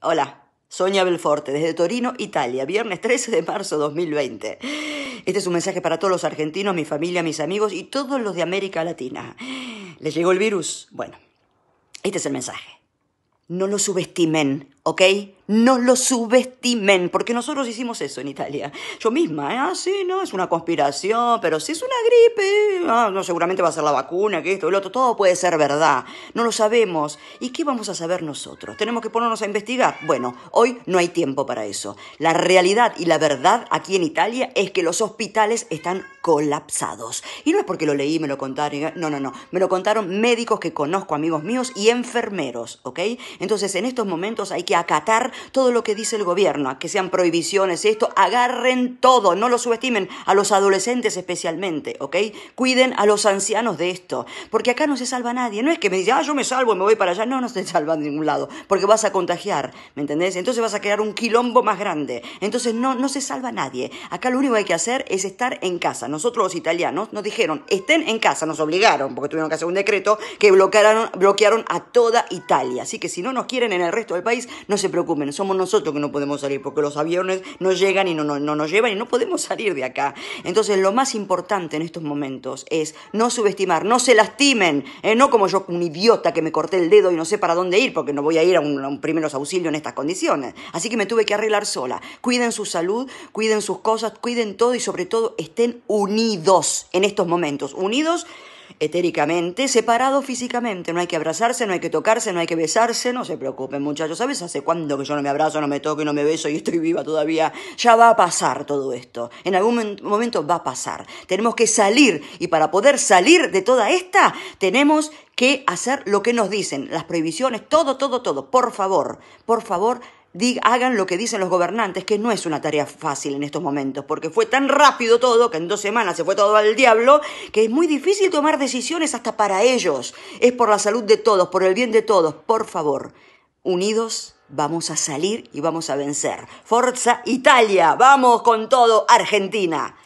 Hola, Sonia Belforte, desde Torino, Italia, viernes 13 de marzo 2020. Este es un mensaje para todos los argentinos, mi familia, mis amigos y todos los de América Latina. ¿Les llegó el virus? Bueno, este es el mensaje. No lo subestimen. ¿ok? No lo subestimen, porque nosotros hicimos eso en Italia. Yo misma, ¿eh? ah, sí, no, es una conspiración, pero si es una gripe, ah, no, seguramente va a ser la vacuna, que esto, el otro, todo puede ser verdad, no lo sabemos. ¿Y qué vamos a saber nosotros? ¿Tenemos que ponernos a investigar? Bueno, hoy no hay tiempo para eso. La realidad y la verdad aquí en Italia es que los hospitales están colapsados. Y no es porque lo leí, me lo contaron, ¿eh? no, no, no, me lo contaron médicos que conozco, amigos míos, y enfermeros, ¿ok? Entonces, en estos momentos hay que acatar todo lo que dice el gobierno, que sean prohibiciones, esto, agarren todo, no lo subestimen a los adolescentes especialmente, ¿ok? Cuiden a los ancianos de esto, porque acá no se salva nadie, no es que me dice, ah, yo me salvo y me voy para allá, no, no se salva de ningún lado, porque vas a contagiar, ¿me entendés? Entonces vas a crear un quilombo más grande, entonces no, no se salva nadie, acá lo único que hay que hacer es estar en casa, nosotros los italianos nos dijeron, estén en casa, nos obligaron, porque tuvieron que hacer un decreto que bloquearon, bloquearon a toda Italia, así que si no nos quieren en el resto del país, no se preocupen, somos nosotros que no podemos salir porque los aviones no llegan y no, no, nos llevan y no podemos salir de acá. Entonces lo más importante en estos momentos es no subestimar, no se lastimen, eh, no como yo, un idiota que me corté el dedo y no sé para dónde ir porque no voy a ir a un, primeros auxilios en estas condiciones. Así que me tuve que arreglar sola. Cuiden su salud, cuiden sus cosas, cuiden todo y sobre todo estén unidos en estos momentos. Unidos etéricamente, separado físicamente. No hay que abrazarse, no hay que tocarse, no hay que besarse. No se preocupen, muchachos. ¿Sabes hace cuándo que yo no me abrazo, no me toco y no me beso y estoy viva todavía? Ya va a pasar todo esto. En algún momento va a pasar. Tenemos que salir y para poder salir de toda esta, tenemos que hacer lo que nos dicen, las prohibiciones, todo, todo, todo. Por favor, por favor, hagan lo que dicen los gobernantes, que no es una tarea fácil en estos momentos, porque fue tan rápido todo que en dos semanas se fue todo al diablo, que es muy difícil tomar decisiones hasta para ellos. Es por la salud de todos, por el bien de todos. Por favor, unidos vamos a salir y vamos a vencer. Forza Italia, vamos con todo, Argentina.